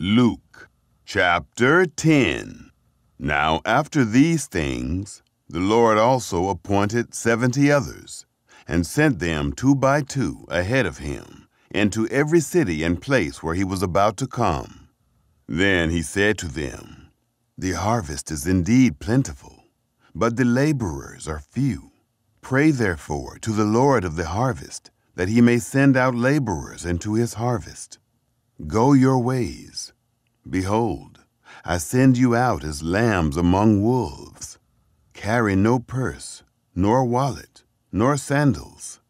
Luke chapter 10. Now after these things, the Lord also appointed seventy others, and sent them two by two ahead of him, into every city and place where he was about to come. Then he said to them, The harvest is indeed plentiful, but the laborers are few. Pray therefore to the Lord of the harvest, that he may send out laborers into his harvest. Go your ways. Behold, I send you out as lambs among wolves. Carry no purse, nor wallet, nor sandals.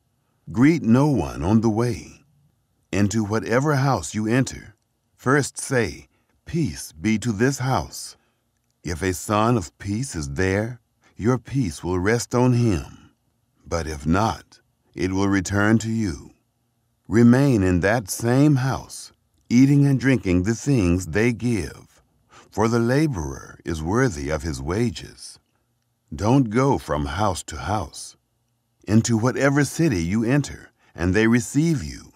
Greet no one on the way. Into whatever house you enter, first say, Peace be to this house. If a son of peace is there, your peace will rest on him. But if not, it will return to you. Remain in that same house eating and drinking the things they give. For the laborer is worthy of his wages. Don't go from house to house. Into whatever city you enter, and they receive you.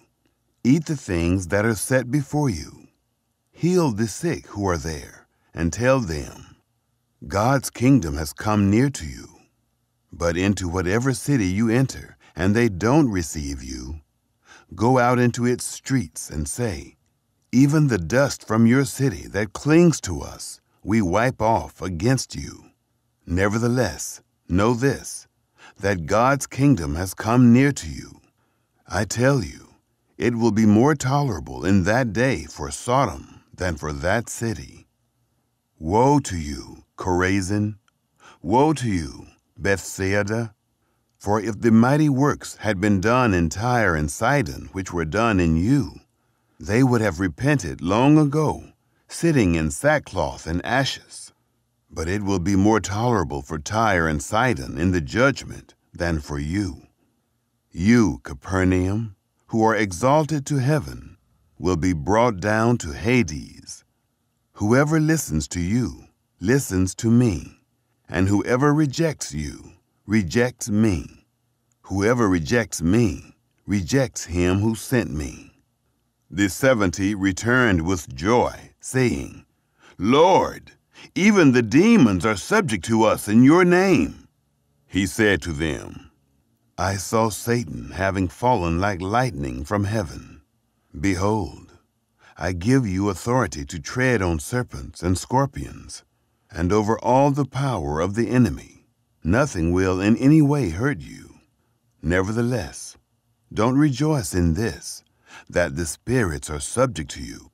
Eat the things that are set before you. Heal the sick who are there, and tell them, God's kingdom has come near to you. But into whatever city you enter, and they don't receive you, go out into its streets and say, even the dust from your city that clings to us, we wipe off against you. Nevertheless, know this that God's kingdom has come near to you. I tell you, it will be more tolerable in that day for Sodom than for that city. Woe to you, Chorazin! Woe to you, Bethsaida! For if the mighty works had been done in Tyre and Sidon, which were done in you, they would have repented long ago, sitting in sackcloth and ashes. But it will be more tolerable for Tyre and Sidon in the judgment than for you. You, Capernaum, who are exalted to heaven, will be brought down to Hades. Whoever listens to you listens to me, and whoever rejects you rejects me. Whoever rejects me rejects him who sent me. The seventy returned with joy, saying, Lord, even the demons are subject to us in your name. He said to them, I saw Satan having fallen like lightning from heaven. Behold, I give you authority to tread on serpents and scorpions, and over all the power of the enemy. Nothing will in any way hurt you. Nevertheless, don't rejoice in this, that the spirits are subject to you,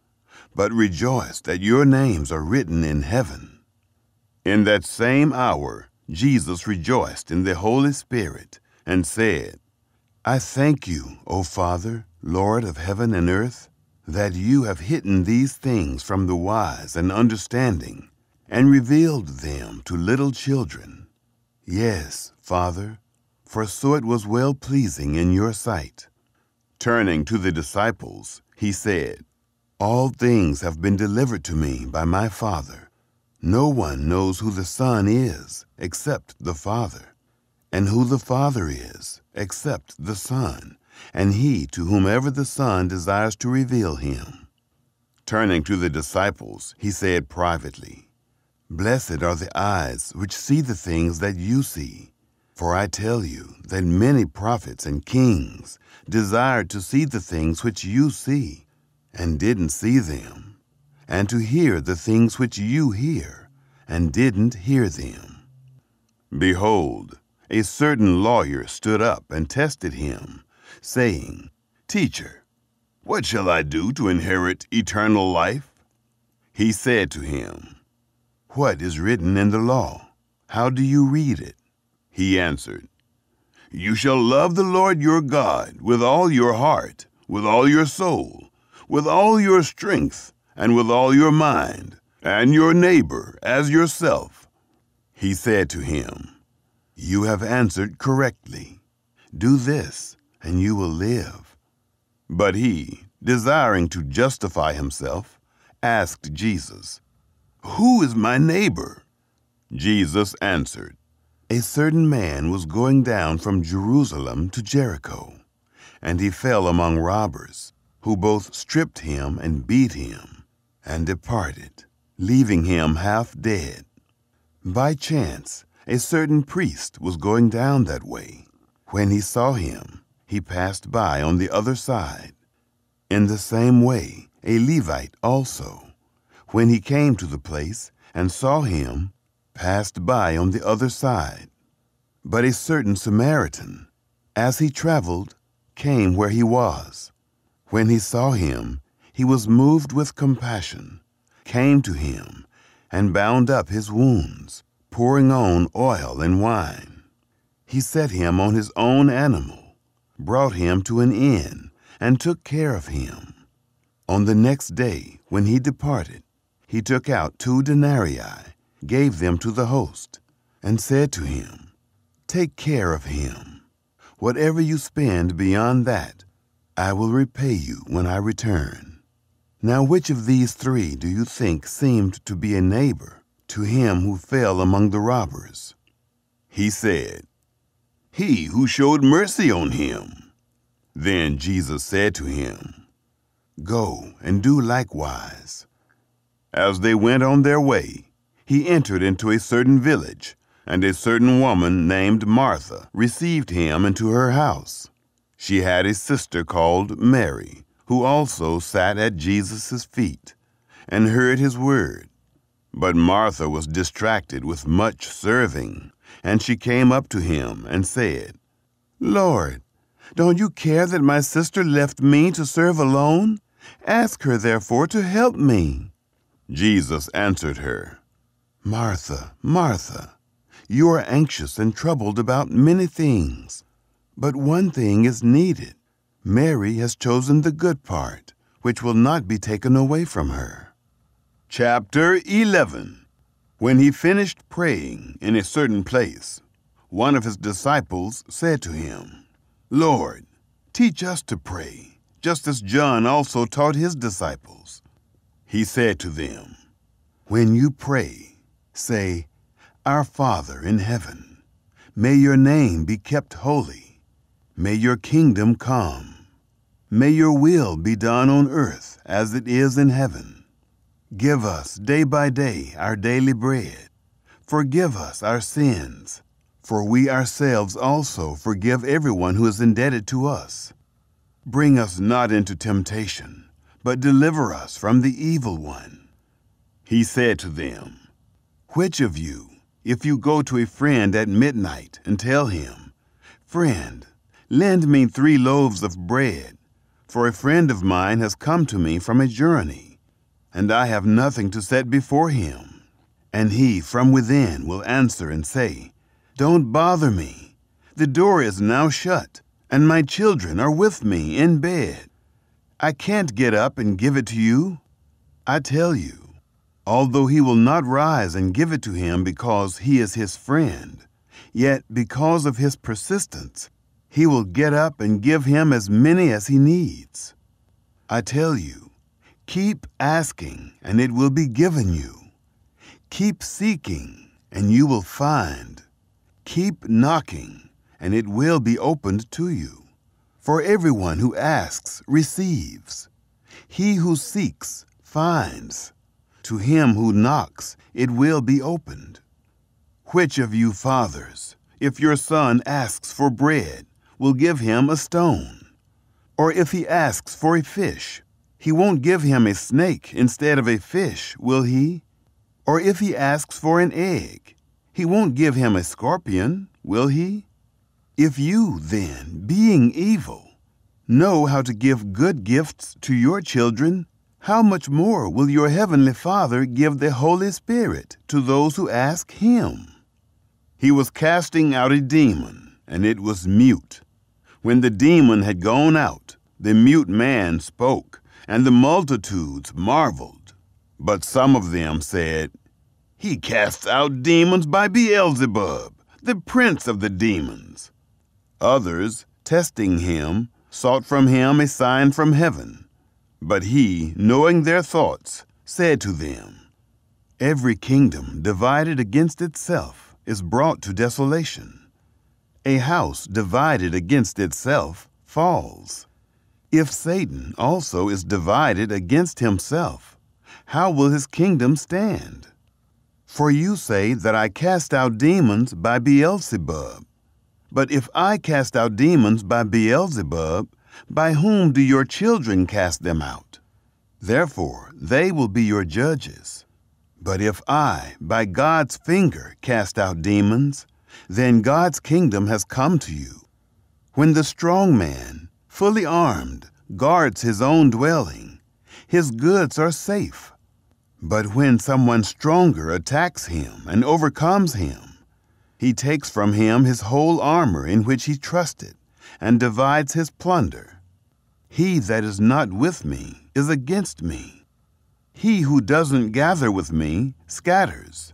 but rejoice that your names are written in heaven. In that same hour, Jesus rejoiced in the Holy Spirit and said, I thank you, O Father, Lord of heaven and earth, that you have hidden these things from the wise and understanding and revealed them to little children. Yes, Father, for so it was well pleasing in your sight. Turning to the disciples, he said, All things have been delivered to me by my Father. No one knows who the Son is except the Father, and who the Father is except the Son, and he to whomever the Son desires to reveal him. Turning to the disciples, he said privately, Blessed are the eyes which see the things that you see. For I tell you that many prophets and kings desired to see the things which you see, and didn't see them, and to hear the things which you hear, and didn't hear them. Behold, a certain lawyer stood up and tested him, saying, Teacher, what shall I do to inherit eternal life? He said to him, What is written in the law? How do you read it? He answered, You shall love the Lord your God with all your heart, with all your soul, with all your strength, and with all your mind, and your neighbor as yourself. He said to him, You have answered correctly. Do this, and you will live. But he, desiring to justify himself, asked Jesus, Who is my neighbor? Jesus answered, a certain man was going down from Jerusalem to Jericho, and he fell among robbers, who both stripped him and beat him, and departed, leaving him half dead. By chance, a certain priest was going down that way. When he saw him, he passed by on the other side. In the same way, a Levite also, when he came to the place and saw him, passed by on the other side. But a certain Samaritan, as he traveled, came where he was. When he saw him, he was moved with compassion, came to him, and bound up his wounds, pouring on oil and wine. He set him on his own animal, brought him to an inn, and took care of him. On the next day, when he departed, he took out two denarii gave them to the host, and said to him, Take care of him. Whatever you spend beyond that, I will repay you when I return. Now, which of these three do you think seemed to be a neighbor to him who fell among the robbers? He said, He who showed mercy on him. Then Jesus said to him, Go and do likewise. As they went on their way, he entered into a certain village, and a certain woman named Martha received him into her house. She had a sister called Mary, who also sat at Jesus' feet and heard his word. But Martha was distracted with much serving, and she came up to him and said, Lord, don't you care that my sister left me to serve alone? Ask her, therefore, to help me. Jesus answered her, Martha, Martha, you are anxious and troubled about many things, but one thing is needed. Mary has chosen the good part, which will not be taken away from her. Chapter 11 When he finished praying in a certain place, one of his disciples said to him, Lord, teach us to pray, just as John also taught his disciples. He said to them, When you pray, Say, Our Father in heaven, may your name be kept holy. May your kingdom come. May your will be done on earth as it is in heaven. Give us day by day our daily bread. Forgive us our sins, for we ourselves also forgive everyone who is indebted to us. Bring us not into temptation, but deliver us from the evil one. He said to them, which of you, if you go to a friend at midnight and tell him, Friend, lend me three loaves of bread, for a friend of mine has come to me from a journey, and I have nothing to set before him. And he from within will answer and say, Don't bother me. The door is now shut, and my children are with me in bed. I can't get up and give it to you. I tell you, Although he will not rise and give it to him because he is his friend, yet because of his persistence, he will get up and give him as many as he needs. I tell you, keep asking and it will be given you. Keep seeking and you will find. Keep knocking and it will be opened to you. For everyone who asks receives. He who seeks finds to him who knocks, it will be opened. Which of you fathers, if your son asks for bread, will give him a stone? Or if he asks for a fish, he won't give him a snake instead of a fish, will he? Or if he asks for an egg, he won't give him a scorpion, will he? If you, then, being evil, know how to give good gifts to your children, how much more will your heavenly Father give the Holy Spirit to those who ask him? He was casting out a demon, and it was mute. When the demon had gone out, the mute man spoke, and the multitudes marveled. But some of them said, He casts out demons by Beelzebub, the prince of the demons. Others, testing him, sought from him a sign from heaven. But he, knowing their thoughts, said to them, Every kingdom divided against itself is brought to desolation. A house divided against itself falls. If Satan also is divided against himself, how will his kingdom stand? For you say that I cast out demons by Beelzebub. But if I cast out demons by Beelzebub, by whom do your children cast them out? Therefore they will be your judges. But if I, by God's finger, cast out demons, then God's kingdom has come to you. When the strong man, fully armed, guards his own dwelling, his goods are safe. But when someone stronger attacks him and overcomes him, he takes from him his whole armor in which he trusted and divides his plunder. He that is not with me is against me. He who doesn't gather with me scatters.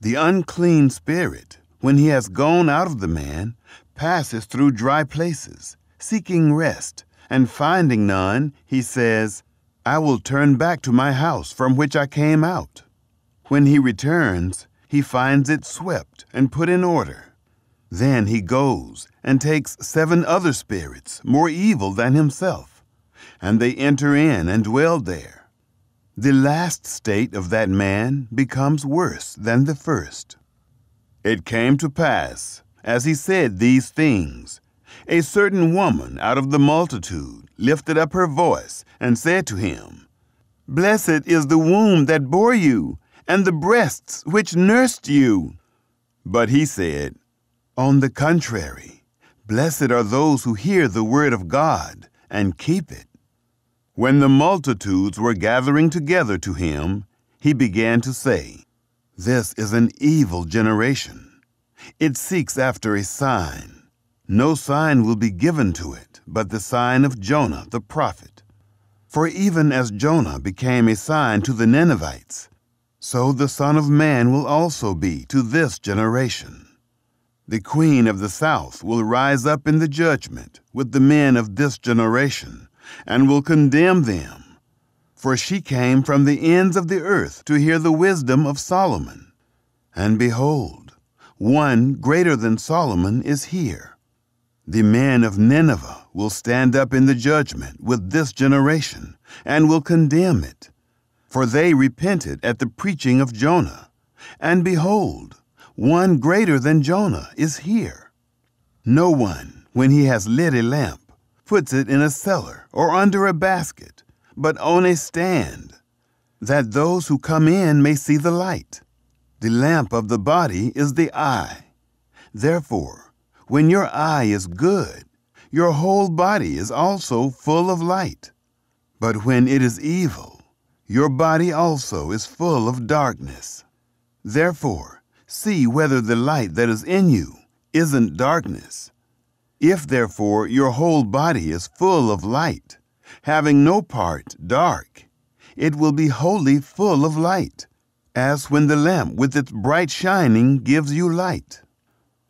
The unclean spirit, when he has gone out of the man, passes through dry places, seeking rest, and finding none, he says, I will turn back to my house from which I came out. When he returns, he finds it swept and put in order. Then he goes and takes seven other spirits, more evil than himself, and they enter in and dwell there. The last state of that man becomes worse than the first. It came to pass, as he said these things, a certain woman out of the multitude lifted up her voice and said to him, Blessed is the womb that bore you, and the breasts which nursed you. But he said, on the contrary, blessed are those who hear the word of God and keep it. When the multitudes were gathering together to him, he began to say, This is an evil generation. It seeks after a sign. No sign will be given to it but the sign of Jonah the prophet. For even as Jonah became a sign to the Ninevites, so the Son of Man will also be to this generation. The queen of the south will rise up in the judgment with the men of this generation, and will condemn them. For she came from the ends of the earth to hear the wisdom of Solomon. And behold, one greater than Solomon is here. The men of Nineveh will stand up in the judgment with this generation, and will condemn it. For they repented at the preaching of Jonah. And behold, one greater than Jonah is here. No one, when he has lit a lamp, puts it in a cellar or under a basket, but on a stand, that those who come in may see the light. The lamp of the body is the eye. Therefore, when your eye is good, your whole body is also full of light. But when it is evil, your body also is full of darkness. Therefore, see whether the light that is in you isn't darkness. If therefore your whole body is full of light, having no part dark, it will be wholly full of light, as when the lamp with its bright shining gives you light.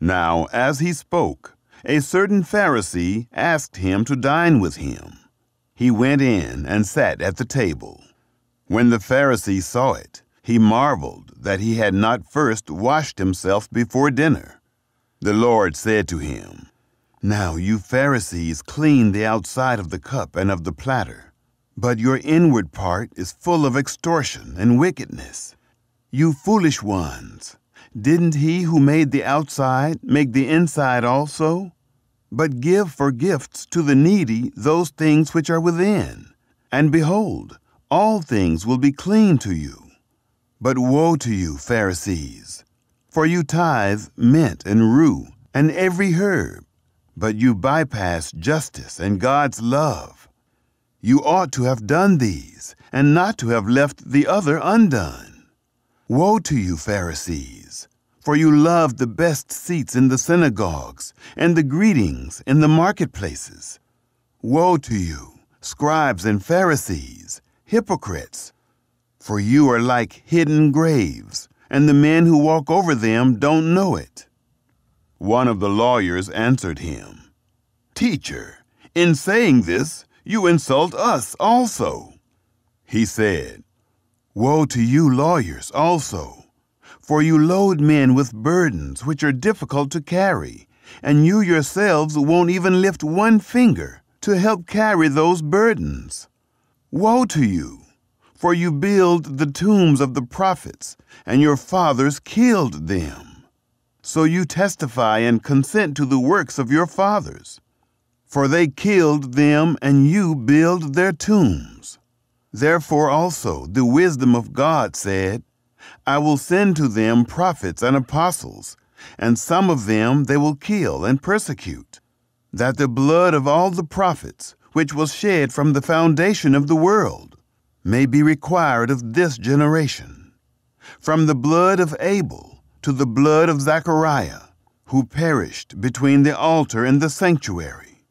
Now, as he spoke, a certain Pharisee asked him to dine with him. He went in and sat at the table. When the Pharisee saw it, he marveled that he had not first washed himself before dinner. The Lord said to him, Now you Pharisees clean the outside of the cup and of the platter, but your inward part is full of extortion and wickedness. You foolish ones, didn't he who made the outside make the inside also? But give for gifts to the needy those things which are within, and behold, all things will be clean to you. But woe to you, Pharisees! For you tithe mint and rue and every herb, but you bypass justice and God's love. You ought to have done these, and not to have left the other undone. Woe to you, Pharisees! For you love the best seats in the synagogues, and the greetings in the marketplaces. Woe to you, scribes and Pharisees, hypocrites! For you are like hidden graves, and the men who walk over them don't know it. One of the lawyers answered him, Teacher, in saying this, you insult us also. He said, Woe to you, lawyers, also, for you load men with burdens which are difficult to carry, and you yourselves won't even lift one finger to help carry those burdens. Woe to you! For you build the tombs of the prophets, and your fathers killed them. So you testify and consent to the works of your fathers. For they killed them, and you build their tombs. Therefore also the wisdom of God said, I will send to them prophets and apostles, and some of them they will kill and persecute, that the blood of all the prophets, which was shed from the foundation of the world, may be required of this generation, from the blood of Abel to the blood of Zachariah, who perished between the altar and the sanctuary.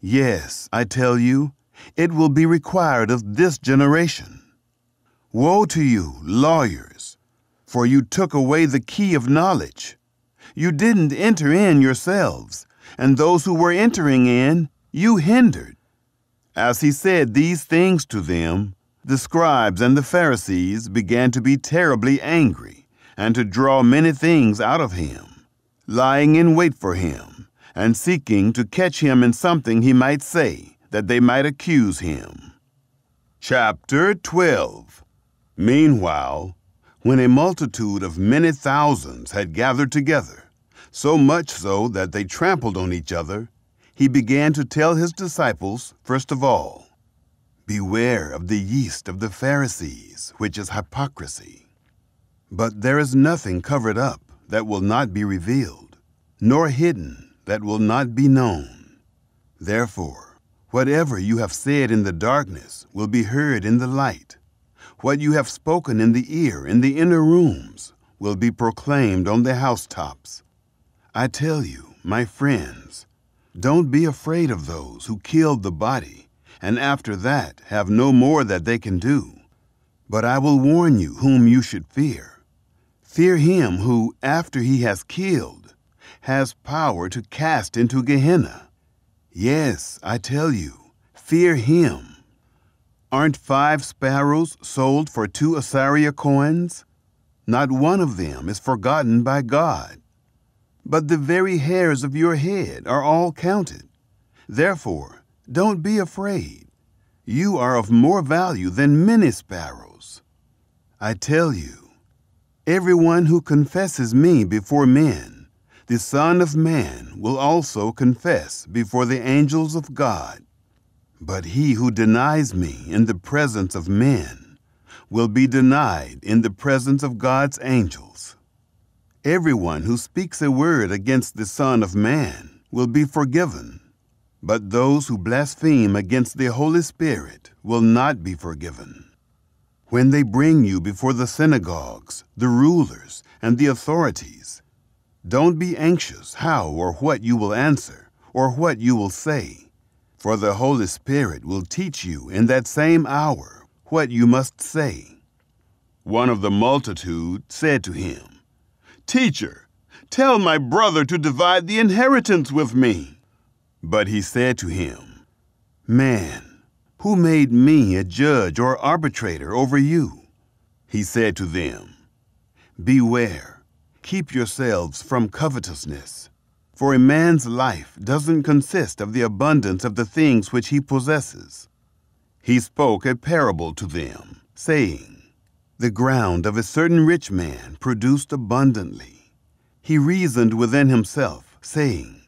Yes, I tell you, it will be required of this generation. Woe to you, lawyers, for you took away the key of knowledge. You didn't enter in yourselves, and those who were entering in you hindered. As he said these things to them, the scribes and the Pharisees began to be terribly angry and to draw many things out of him, lying in wait for him and seeking to catch him in something he might say that they might accuse him. Chapter 12 Meanwhile, when a multitude of many thousands had gathered together, so much so that they trampled on each other, he began to tell his disciples, first of all, Beware of the yeast of the Pharisees, which is hypocrisy. But there is nothing covered up that will not be revealed, nor hidden that will not be known. Therefore, whatever you have said in the darkness will be heard in the light. What you have spoken in the ear in the inner rooms will be proclaimed on the housetops. I tell you, my friends, don't be afraid of those who killed the body and after that have no more that they can do. But I will warn you whom you should fear. Fear him who, after he has killed, has power to cast into Gehenna. Yes, I tell you, fear him. Aren't five sparrows sold for two Assyria coins? Not one of them is forgotten by God. But the very hairs of your head are all counted. Therefore, don't be afraid. You are of more value than many sparrows. I tell you, everyone who confesses me before men, the Son of Man will also confess before the angels of God. But he who denies me in the presence of men will be denied in the presence of God's angels. Everyone who speaks a word against the Son of Man will be forgiven but those who blaspheme against the Holy Spirit will not be forgiven. When they bring you before the synagogues, the rulers, and the authorities, don't be anxious how or what you will answer or what you will say, for the Holy Spirit will teach you in that same hour what you must say. One of the multitude said to him, Teacher, tell my brother to divide the inheritance with me. But he said to him, Man, who made me a judge or arbitrator over you? He said to them, Beware, keep yourselves from covetousness. For a man's life doesn't consist of the abundance of the things which he possesses. He spoke a parable to them, saying, The ground of a certain rich man produced abundantly. He reasoned within himself, saying,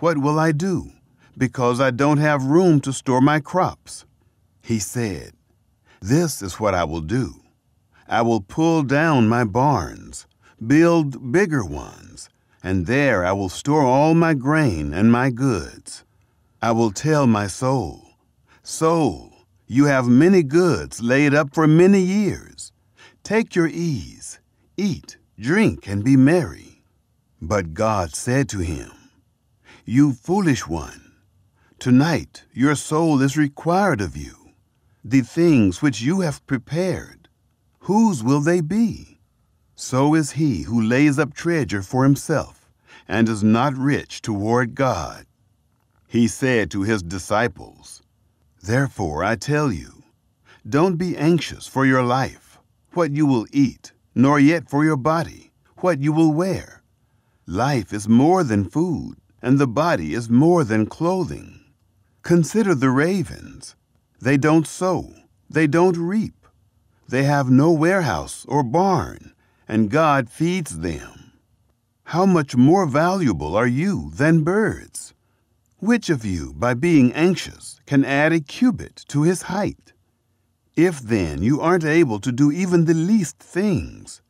what will I do? Because I don't have room to store my crops. He said, This is what I will do I will pull down my barns, build bigger ones, and there I will store all my grain and my goods. I will tell my soul, Soul, you have many goods laid up for many years. Take your ease, eat, drink, and be merry. But God said to him, you foolish one, tonight your soul is required of you. The things which you have prepared, whose will they be? So is he who lays up treasure for himself and is not rich toward God. He said to his disciples, Therefore I tell you, don't be anxious for your life, what you will eat, nor yet for your body, what you will wear. Life is more than food and the body is more than clothing. Consider the ravens. They don't sow, they don't reap, they have no warehouse or barn, and God feeds them. How much more valuable are you than birds? Which of you, by being anxious, can add a cubit to his height? If then you aren't able to do even the least things,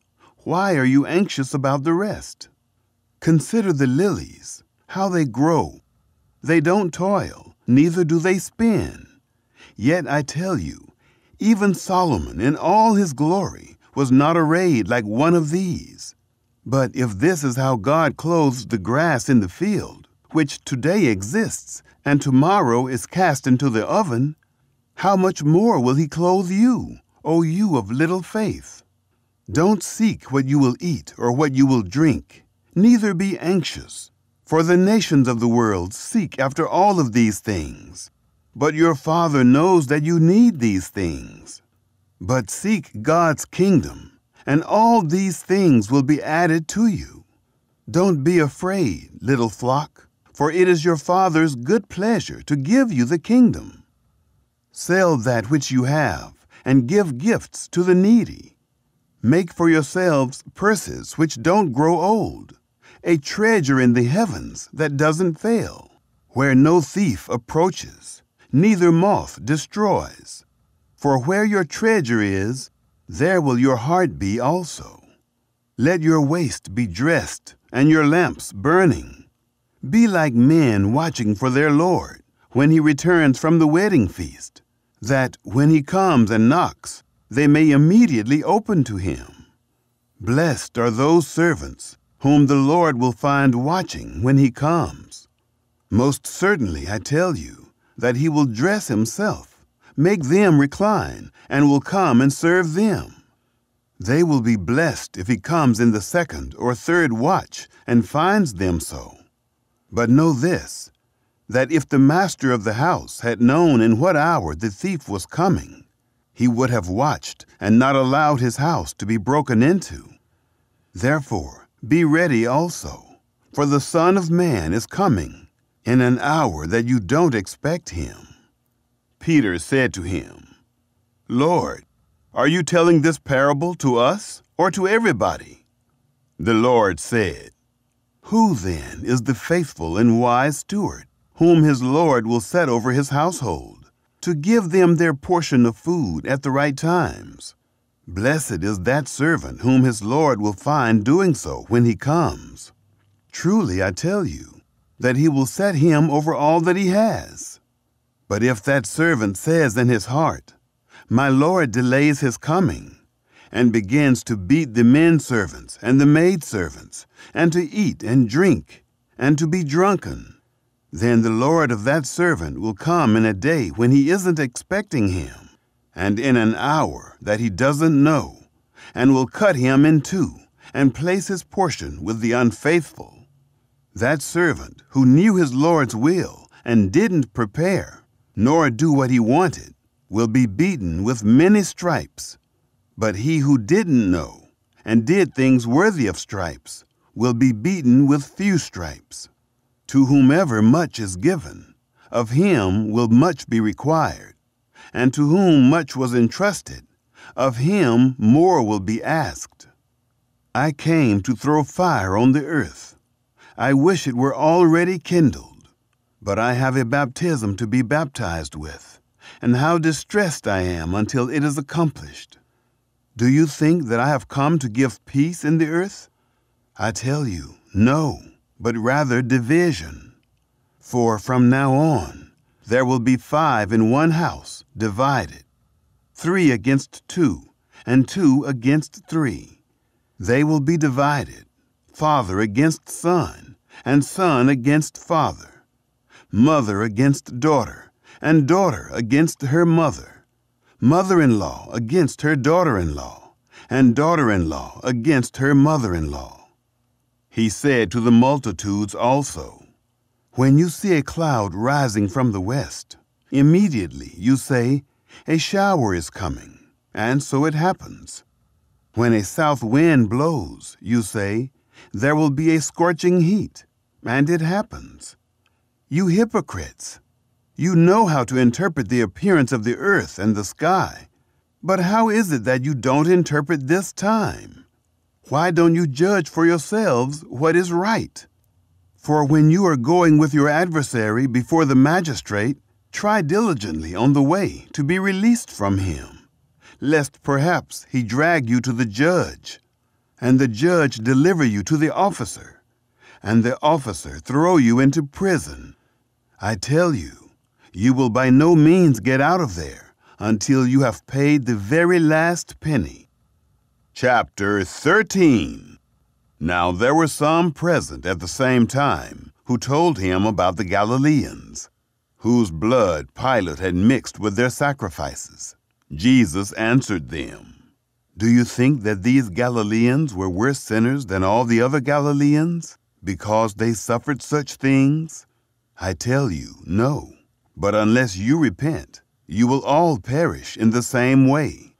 why are you anxious about the rest? Consider the lilies how they grow. They don't toil, neither do they spin. Yet I tell you, even Solomon in all his glory was not arrayed like one of these. But if this is how God clothes the grass in the field, which today exists and tomorrow is cast into the oven, how much more will he clothe you, O you of little faith? Don't seek what you will eat or what you will drink, neither be anxious. For the nations of the world seek after all of these things. But your Father knows that you need these things. But seek God's kingdom, and all these things will be added to you. Don't be afraid, little flock, for it is your Father's good pleasure to give you the kingdom. Sell that which you have, and give gifts to the needy. Make for yourselves purses which don't grow old a treasure in the heavens that doesn't fail, where no thief approaches, neither moth destroys. For where your treasure is, there will your heart be also. Let your waist be dressed, and your lamps burning. Be like men watching for their Lord when he returns from the wedding feast, that when he comes and knocks, they may immediately open to him. Blessed are those servants whom the Lord will find watching when he comes. Most certainly I tell you that he will dress himself, make them recline, and will come and serve them. They will be blessed if he comes in the second or third watch and finds them so. But know this that if the master of the house had known in what hour the thief was coming, he would have watched and not allowed his house to be broken into. Therefore, be ready also, for the Son of Man is coming in an hour that you don't expect him. Peter said to him, Lord, are you telling this parable to us or to everybody? The Lord said, Who then is the faithful and wise steward, whom his Lord will set over his household, to give them their portion of food at the right times? Blessed is that servant whom his Lord will find doing so when he comes. Truly I tell you, that he will set him over all that he has. But if that servant says in his heart, My Lord delays his coming, and begins to beat the men servants and the maid servants, and to eat and drink, and to be drunken, then the Lord of that servant will come in a day when he isn't expecting him and in an hour that he doesn't know, and will cut him in two, and place his portion with the unfaithful. That servant who knew his Lord's will and didn't prepare, nor do what he wanted, will be beaten with many stripes. But he who didn't know and did things worthy of stripes will be beaten with few stripes. To whomever much is given, of him will much be required and to whom much was entrusted, of him more will be asked. I came to throw fire on the earth. I wish it were already kindled. But I have a baptism to be baptized with, and how distressed I am until it is accomplished. Do you think that I have come to give peace in the earth? I tell you, no, but rather division. For from now on, there will be five in one house, divided, three against two, and two against three. They will be divided, father against son, and son against father, mother against daughter, and daughter against her mother, mother in law against her daughter in law, and daughter in law against her mother in law. He said to the multitudes also, when you see a cloud rising from the west, immediately you say, A shower is coming, and so it happens. When a south wind blows, you say, There will be a scorching heat, and it happens. You hypocrites! You know how to interpret the appearance of the earth and the sky, but how is it that you don't interpret this time? Why don't you judge for yourselves what is right? For when you are going with your adversary before the magistrate, try diligently on the way to be released from him, lest perhaps he drag you to the judge, and the judge deliver you to the officer, and the officer throw you into prison. I tell you, you will by no means get out of there until you have paid the very last penny. Chapter 13 now there were some present at the same time who told him about the Galileans, whose blood Pilate had mixed with their sacrifices. Jesus answered them, Do you think that these Galileans were worse sinners than all the other Galileans, because they suffered such things? I tell you, no. But unless you repent, you will all perish in the same way.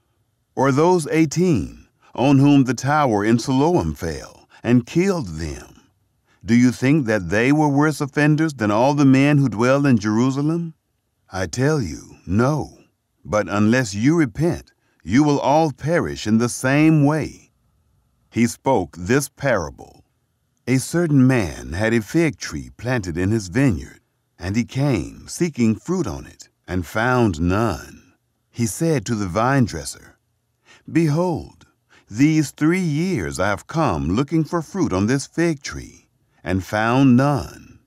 Or those eighteen, on whom the tower in Siloam fell and killed them. Do you think that they were worse offenders than all the men who dwell in Jerusalem? I tell you, no. But unless you repent, you will all perish in the same way. He spoke this parable A certain man had a fig tree planted in his vineyard, and he came, seeking fruit on it, and found none. He said to the vine dresser, Behold, these three years I have come looking for fruit on this fig tree, and found none.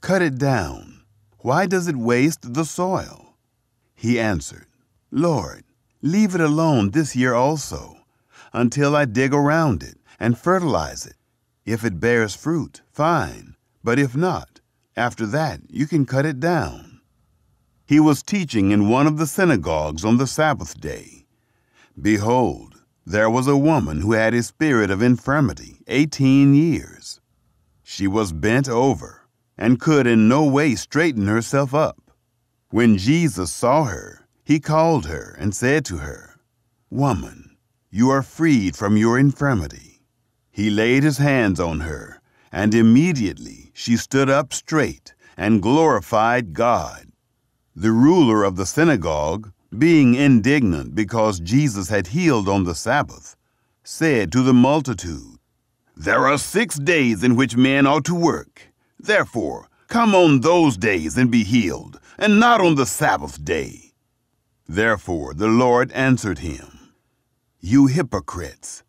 Cut it down. Why does it waste the soil? He answered, Lord, leave it alone this year also, until I dig around it and fertilize it. If it bears fruit, fine, but if not, after that you can cut it down. He was teaching in one of the synagogues on the Sabbath day. Behold, there was a woman who had a spirit of infirmity, 18 years. She was bent over and could in no way straighten herself up. When Jesus saw her, he called her and said to her, Woman, you are freed from your infirmity. He laid his hands on her, and immediately she stood up straight and glorified God. The ruler of the synagogue being indignant because Jesus had healed on the Sabbath, said to the multitude, There are six days in which men ought to work. Therefore, come on those days and be healed, and not on the Sabbath day. Therefore the Lord answered him, You hypocrites!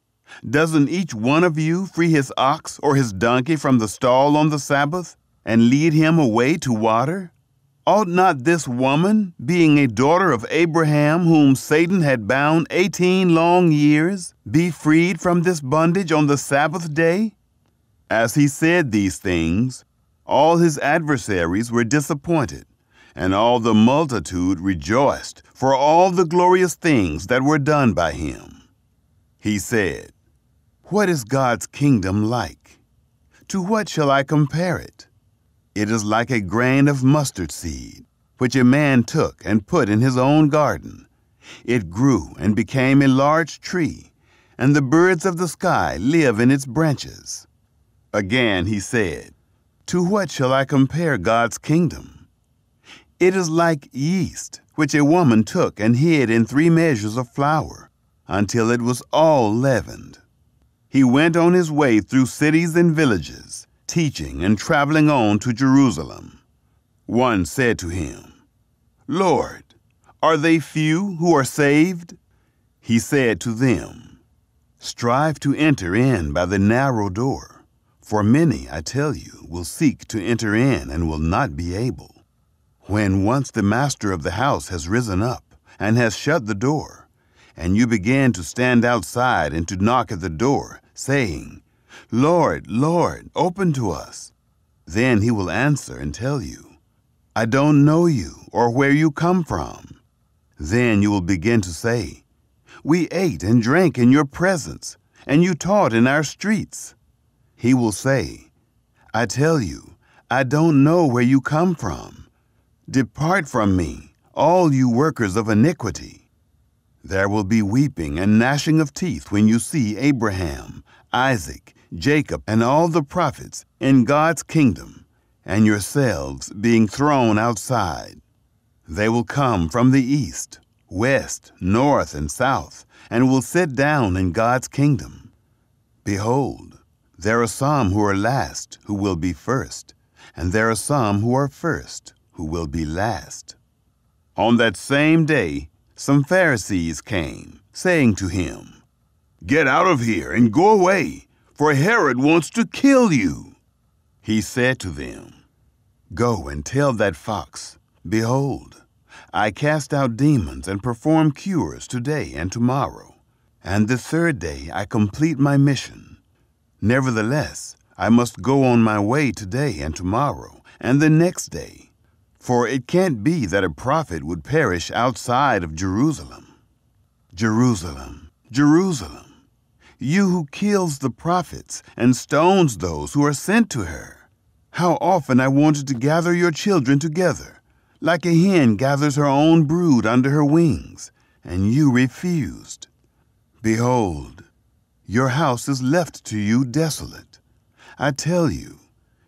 Doesn't each one of you free his ox or his donkey from the stall on the Sabbath, and lead him away to water? Ought not this woman, being a daughter of Abraham, whom Satan had bound eighteen long years, be freed from this bondage on the Sabbath day? As he said these things, all his adversaries were disappointed, and all the multitude rejoiced for all the glorious things that were done by him. He said, What is God's kingdom like? To what shall I compare it? It is like a grain of mustard seed, which a man took and put in his own garden. It grew and became a large tree, and the birds of the sky live in its branches. Again he said, To what shall I compare God's kingdom? It is like yeast, which a woman took and hid in three measures of flour, until it was all leavened. He went on his way through cities and villages teaching and traveling on to Jerusalem. One said to him, Lord, are they few who are saved? He said to them, Strive to enter in by the narrow door, for many, I tell you, will seek to enter in and will not be able. When once the master of the house has risen up and has shut the door, and you begin to stand outside and to knock at the door, saying, Lord, Lord, open to us. Then he will answer and tell you, I don't know you or where you come from. Then you will begin to say, We ate and drank in your presence, and you taught in our streets. He will say, I tell you, I don't know where you come from. Depart from me, all you workers of iniquity. There will be weeping and gnashing of teeth when you see Abraham, Isaac, Jacob, and all the prophets in God's kingdom, and yourselves being thrown outside. They will come from the east, west, north, and south, and will sit down in God's kingdom. Behold, there are some who are last who will be first, and there are some who are first who will be last. On that same day, some Pharisees came, saying to him, Get out of here and go away, for Herod wants to kill you. He said to them, Go and tell that fox, Behold, I cast out demons and perform cures today and tomorrow, and the third day I complete my mission. Nevertheless, I must go on my way today and tomorrow, and the next day, for it can't be that a prophet would perish outside of Jerusalem. Jerusalem, Jerusalem you who kills the prophets and stones those who are sent to her. How often I wanted to gather your children together, like a hen gathers her own brood under her wings, and you refused. Behold, your house is left to you desolate. I tell you,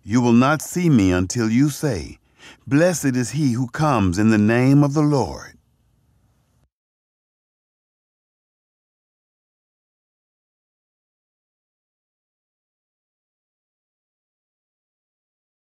you will not see me until you say, Blessed is he who comes in the name of the Lord.